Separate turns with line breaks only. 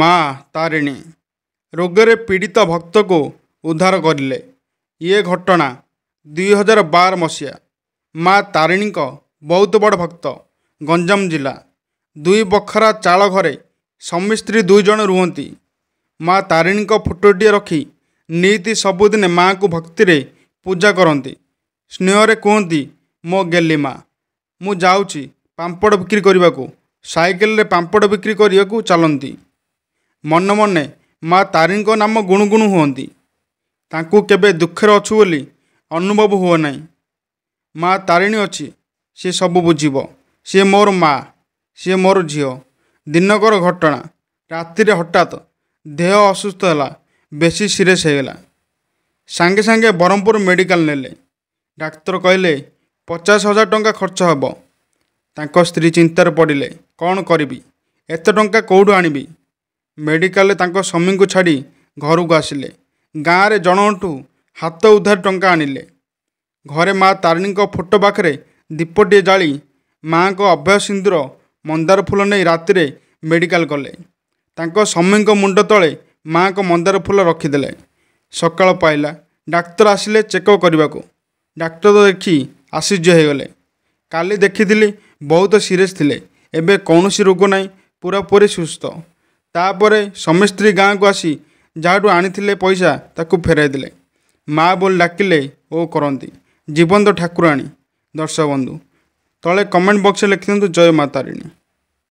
ମା ତାରିଣୀ ରୋଗରେ ପୀଡ଼ିତ ଭକ୍ତକୁ ଉଦ୍ଧାର କରିଲେ ଇଏ ଘଟଣା ଦୁଇହଜାର ବାର ମସିହା ମା ତାରିଣୀଙ୍କ ବହୁତ ବଡ଼ ଭକ୍ତ ଗଞ୍ଜାମ ଜିଲ୍ଲା ଦୁଇ ବଖରା ଚାଳ ଘରେ ସମିସ୍ତ୍ରୀ ଦୁଇଜଣ ରୁହନ୍ତି ମା ତାରିଣୀଙ୍କ ଫଟୋଟିଏ ରଖି ନୀତି ସବୁଦିନେ ମାଆଙ୍କୁ ଭକ୍ତିରେ ପୂଜା କରନ୍ତି ସ୍ନେହରେ କୁହନ୍ତି ମୋ ଗେଲି ମା ମୁଁ ଯାଉଛି ପାମ୍ପଡ଼ ବିକ୍ରି କରିବାକୁ ସାଇକେଲରେ ପାମ୍ପଡ଼ ବିକ୍ରି କରିବାକୁ ଚାଲନ୍ତି ମନ ମନେ ମା' ତାରିଣୀଙ୍କ ନାମ ଗୁଣୁଗୁଣୁ ହୁଅନ୍ତି ତାଙ୍କୁ କେବେ ଦୁଃଖରେ ଅଛୁ ବୋଲି ଅନୁଭବ ହୁଏ ନାହିଁ ମା' ତାରିଣୀ ଅଛି ସିଏ ସବୁ ବୁଝିବ ସିଏ ମୋର ମା' ସିଏ ମୋର ଝିଅ ଦିନକର ଘଟଣା ରାତିରେ ହଠାତ୍ ଦେହ ଅସୁସ୍ଥ ହେଲା ବେଶୀ ସିରିୟସ୍ ହୋଇଗଲା ସାଙ୍ଗେ ସାଙ୍ଗେ ବ୍ରହ୍ମପୁର ମେଡ଼ିକାଲ ନେଲେ ଡାକ୍ତର କହିଲେ ପଚାଶ ହଜାର ଟଙ୍କା ଖର୍ଚ୍ଚ ହେବ ତାଙ୍କ ସ୍ତ୍ରୀ ଚିନ୍ତାରେ ପଡ଼ିଲେ କ'ଣ କରିବି ଏତେ ଟଙ୍କା କେଉଁଠୁ ଆଣିବି ମେଡ଼ିକାଲରେ ତାଙ୍କ ସ୍ୱାମୀଙ୍କୁ ଛାଡ଼ି ଘରକୁ ଆସିଲେ ଗାଁରେ ଜଣଙ୍କଠୁ ହାତ ଉଦ୍ଧାର ଟଙ୍କା ଆଣିଲେ ଘରେ ମାଆ ତାରିଣୀଙ୍କ ଫଟୋ ପାଖରେ ଦୀପଟିଏ ଜାଳି ମାଆଙ୍କ ଅଭୟ ସିନ୍ଦୁର ମନ୍ଦାର ଫୁଲ ନେଇ ରାତିରେ ମେଡ଼ିକାଲ ଗଲେ ତାଙ୍କ ସ୍ୱାମୀଙ୍କ ମୁଣ୍ଡ ତଳେ ମାଆଙ୍କ ମନ୍ଦାର ଫୁଲ ରଖିଦେଲେ ସକାଳ ପାଇଲା ଡାକ୍ତର ଆସିଲେ ଚେକଅପ୍ କରିବାକୁ ଡାକ୍ତର ଦେଖି ଆଶ୍ଚର୍ଯ୍ୟ ହୋଇଗଲେ କାଲି ଦେଖିଥିଲି ବହୁତ ସିରିୟସ୍ ଥିଲେ ଏବେ କୌଣସି ରୋଗ ନାହିଁ ପୁରାପୁରି ସୁସ୍ଥ ତାପରେ ସ୍ୱାମୀ ସ୍ତ୍ରୀ ଗାଁକୁ ଆସି ଯାହାଠୁ ଆଣିଥିଲେ ପଇସା ତାକୁ ଫେରାଇ ଦେଲେ ମା' ବୋଲି ଡାକିଲେ ଓ କରନ୍ତି ଜୀବନ୍ତ ଠାକୁରାଣୀ ଦର୍ଶକ ବନ୍ଧୁ ତଳେ କମେଣ୍ଟ ବକ୍ସରେ ଲେଖିଦିଅନ୍ତୁ ଜୟ ମାତାରିଣୀ